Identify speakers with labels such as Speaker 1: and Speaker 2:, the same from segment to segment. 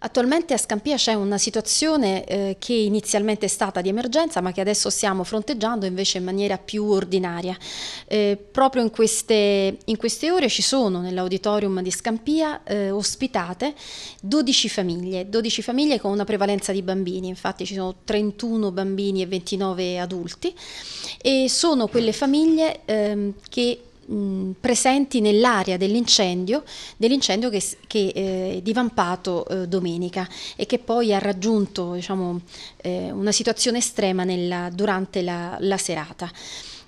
Speaker 1: Attualmente a Scampia c'è una situazione eh, che inizialmente è stata di emergenza ma che adesso stiamo fronteggiando invece in maniera più ordinaria. Eh, proprio in queste, in queste, ore ci sono nell'auditorium di Scampia eh, ospitate 12 famiglie, 12 famiglie con una prevalenza di bambini, infatti ci sono 31 bambini e 29 adulti e sono quelle famiglie ehm, che mh, presenti nell'area dell'incendio, dell'incendio che, che eh, è divampato eh, domenica e che poi ha raggiunto diciamo, eh, una situazione estrema nella, durante la, la serata.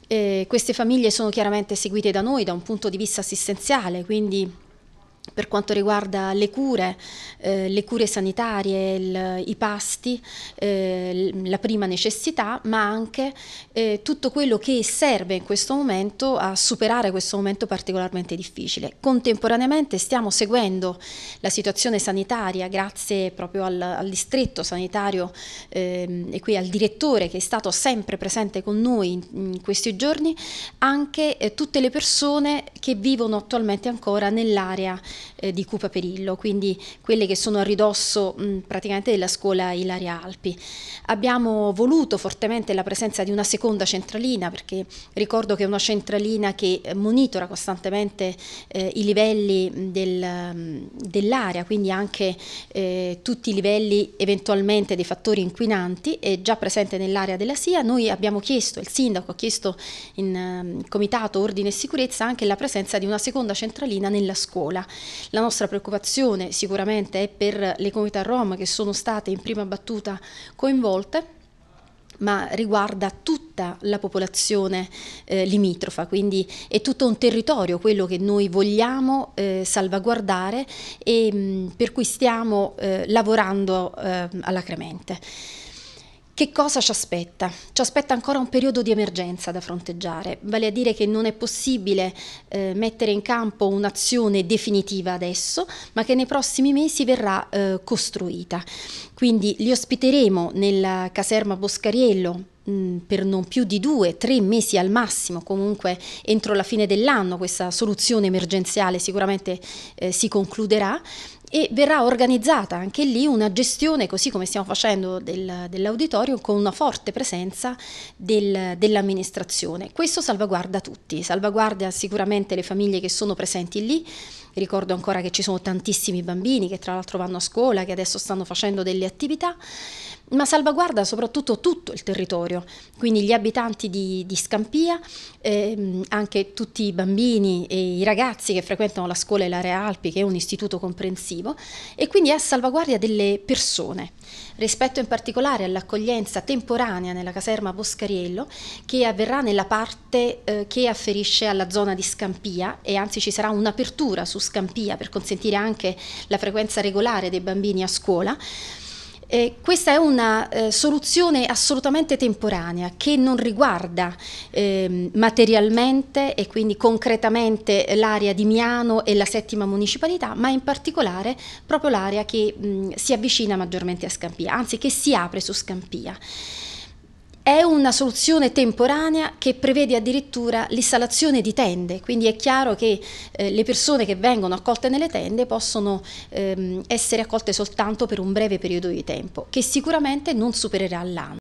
Speaker 1: Eh, queste famiglie sono chiaramente seguite da noi da un punto di vista assistenziale, quindi per quanto riguarda le cure, eh, le cure sanitarie, il, i pasti, eh, la prima necessità, ma anche eh, tutto quello che serve in questo momento a superare questo momento particolarmente difficile. Contemporaneamente stiamo seguendo la situazione sanitaria grazie proprio al, al distretto sanitario ehm, e qui al direttore che è stato sempre presente con noi in, in questi giorni, anche eh, tutte le persone che vivono attualmente ancora nell'area eh, di Cupa Perillo, quindi quelle che sono a ridosso mh, praticamente della scuola Ilaria Alpi. Abbiamo voluto fortemente la presenza di una seconda centralina perché ricordo che è una centralina che monitora costantemente eh, i livelli del, dell'area, quindi anche eh, tutti i livelli eventualmente dei fattori inquinanti, è già presente nell'area della SIA. Noi abbiamo chiesto, il sindaco ha chiesto in um, comitato ordine e sicurezza anche la presenza di una seconda centralina nella scuola la nostra preoccupazione sicuramente è per le comunità rom che sono state in prima battuta coinvolte ma riguarda tutta la popolazione eh, limitrofa, quindi è tutto un territorio quello che noi vogliamo eh, salvaguardare e mh, mm, per cui stiamo eh, lavorando eh, alacremente. Che cosa ci aspetta? Ci aspetta ancora un periodo di emergenza da fronteggiare, vale a dire che non è possibile eh, mettere in campo un'azione definitiva adesso, ma che nei prossimi mesi verrà eh, costruita. Quindi li ospiteremo nella caserma Boscariello Mm, per non più di due, tre mesi al massimo, comunque entro la fine dell'anno questa soluzione emergenziale sicuramente eh, si concluderà e verrà organizzata anche lì una gestione, così come stiamo facendo del, dell'auditorio, con una forte presenza del, dell'amministrazione. Questo salvaguarda tutti, salvaguarda sicuramente le famiglie che sono presenti lì, ricordo ancora che ci sono tantissimi bambini che tra l'altro vanno a scuola, che adesso stanno facendo delle attività, ma salvaguarda soprattutto tutto il territorio, quindi gli abitanti di, di Scampia, ehm, anche tutti i bambini e i ragazzi che frequentano la scuola e l'area Alpi, che è un istituto comprensivo, e quindi è a salvaguardia delle persone, rispetto in particolare all'accoglienza temporanea nella caserma Boscariello, che avverrà nella parte eh, che afferisce alla zona di Scampia e anzi ci sarà un'apertura su Scampia per consentire anche la frequenza regolare dei bambini a scuola. Eh, questa è una eh, soluzione assolutamente temporanea che non riguarda eh, materialmente e quindi concretamente l'area di Miano e la settima municipalità, ma in particolare proprio l'area che mh, si avvicina maggiormente a Scampia, anzi che si apre su Scampia. È una soluzione temporanea che prevede addirittura l'installazione di tende, quindi è chiaro che eh, le persone che vengono accolte nelle tende possono ehm, essere accolte soltanto per un breve periodo di tempo, che sicuramente non supererà l'anno.